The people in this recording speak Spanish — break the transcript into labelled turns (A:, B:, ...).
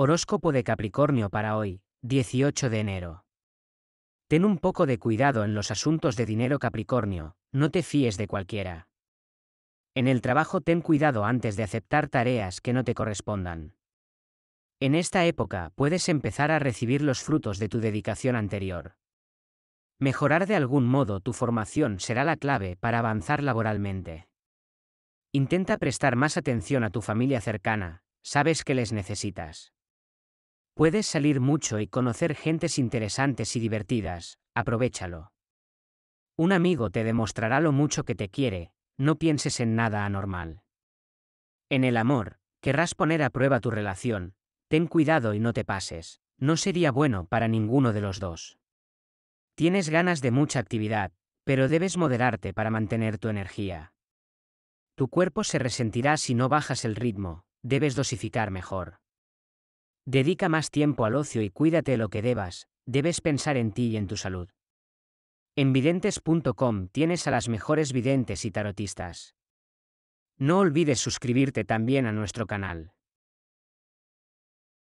A: Horóscopo de Capricornio para hoy, 18 de enero. Ten un poco de cuidado en los asuntos de dinero Capricornio, no te fíes de cualquiera. En el trabajo ten cuidado antes de aceptar tareas que no te correspondan. En esta época puedes empezar a recibir los frutos de tu dedicación anterior. Mejorar de algún modo tu formación será la clave para avanzar laboralmente. Intenta prestar más atención a tu familia cercana, sabes que les necesitas. Puedes salir mucho y conocer gentes interesantes y divertidas, aprovechalo. Un amigo te demostrará lo mucho que te quiere, no pienses en nada anormal. En el amor, querrás poner a prueba tu relación, ten cuidado y no te pases, no sería bueno para ninguno de los dos. Tienes ganas de mucha actividad, pero debes moderarte para mantener tu energía. Tu cuerpo se resentirá si no bajas el ritmo, debes dosificar mejor. Dedica más tiempo al ocio y cuídate lo que debas, debes pensar en ti y en tu salud. En videntes.com tienes a las mejores videntes y tarotistas. No olvides suscribirte también a nuestro canal.